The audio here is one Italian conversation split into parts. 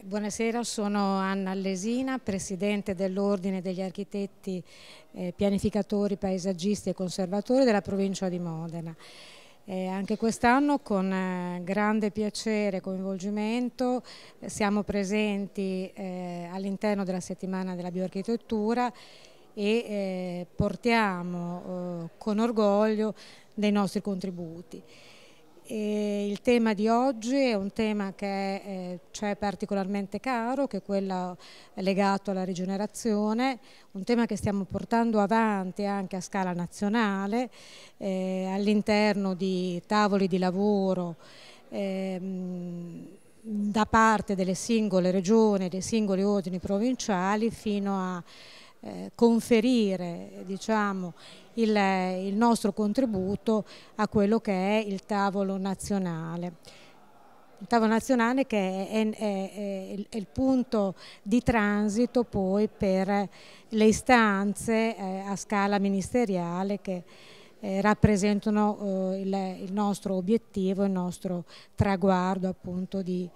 Buonasera, sono Anna Allesina, Presidente dell'Ordine degli Architetti eh, Pianificatori, Paesaggisti e Conservatori della provincia di Modena. Eh, anche quest'anno con eh, grande piacere e coinvolgimento siamo presenti eh, all'interno della settimana della bioarchitettura e eh, portiamo con orgoglio dei nostri contributi. E il tema di oggi è un tema che eh, è particolarmente caro, che è quello legato alla rigenerazione, un tema che stiamo portando avanti anche a scala nazionale, eh, all'interno di tavoli di lavoro eh, da parte delle singole regioni, dei singoli ordini provinciali fino a eh, conferire diciamo, il, il nostro contributo a quello che è il tavolo nazionale il tavolo nazionale che è, è, è, è, il punto di transito poi per le istanze eh, a scala ministeriale che eh, rappresentano il, il, nostro obiettivo, il nostro traguardo appunto di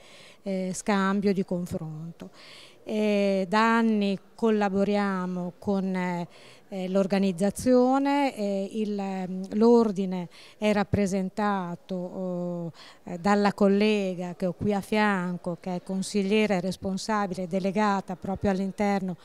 scambio, di confronto. E da anni collaboriamo con eh, eh l'organizzazione, eh, l'ordine è rappresentato oh, eh, dalla collega che ho qui a fianco, che è consigliera e responsabile delegata proprio all'interno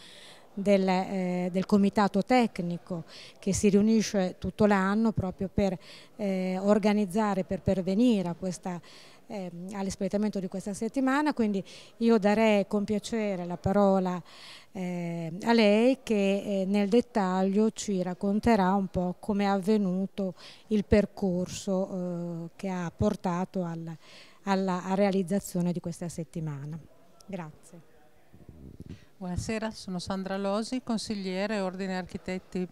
del, eh, del, comitato tecnico che si riunisce tutto l'anno proprio per eh, organizzare, per pervenire a questa eh, all'espletamento di questa settimana, quindi io darei con piacere la parola eh, a lei che eh, nel dettaglio ci racconterà un po' come è avvenuto il percorso eh, che ha portato al, alla realizzazione di questa settimana. Grazie. Buonasera, sono Sandra Losi, consigliere Ordine Architetti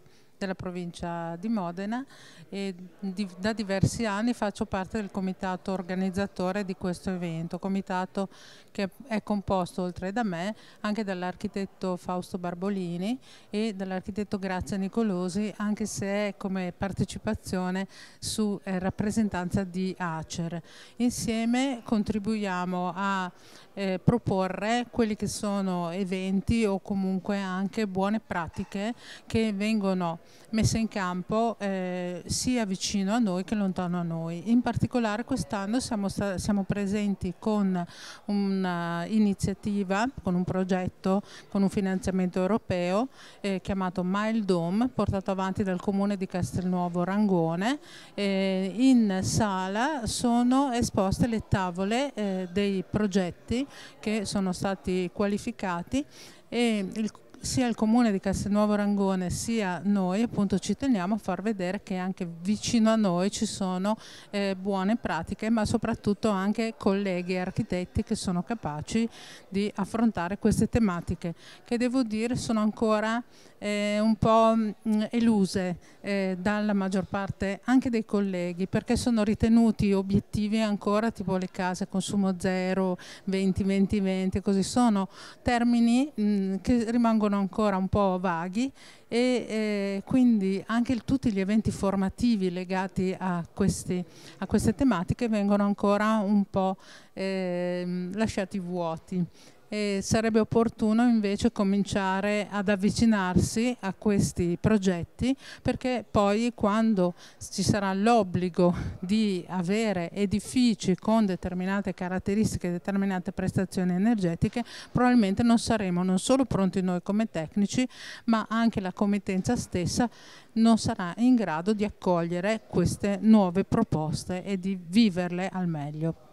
della provincia di Modena e di, da diversi anni faccio parte del comitato organizzatore di questo evento, comitato che è composto oltre da me anche dall'architetto Fausto Barbolini e dall'architetto Grazia Nicolosi anche se è come partecipazione su eh, rappresentanza di ACER. Insieme contribuiamo a eh, proporre quelli che sono eventi o comunque anche buone pratiche che vengono messa in campo eh, sia vicino a noi che lontano a noi. In particolare quest'anno siamo, siamo, presenti con un'iniziativa, con un progetto, con un finanziamento europeo eh, chiamato Mile Dome, portato avanti dal comune di Castelnuovo Rangone. Eh, in sala sono esposte le tavole eh, dei progetti che sono stati qualificati e il sia il comune di Castelnuovo Rangone sia noi appunto ci teniamo a far vedere che anche vicino a noi ci sono eh, buone pratiche ma soprattutto anche colleghi e architetti che sono capaci di affrontare queste tematiche che devo dire sono ancora eh, un po' mm, eluse eh, dalla maggior parte anche dei colleghi perché sono ritenuti obiettivi ancora tipo le case consumo zero 20 20 20 così sono termini mh, mm, che rimangono sono ancora un po' vaghi e eh, quindi anche il, tutti gli eventi formativi legati a, questi, a, queste tematiche vengono ancora un po' eh, lasciati vuoti e sarebbe opportuno invece cominciare ad avvicinarsi a questi progetti perché poi quando ci sarà l'obbligo di avere edifici con determinate caratteristiche, determinate prestazioni energetiche, probabilmente non saremo non solo pronti noi come tecnici, ma anche la committenza stessa non sarà in grado di accogliere queste nuove proposte e di viverle al meglio.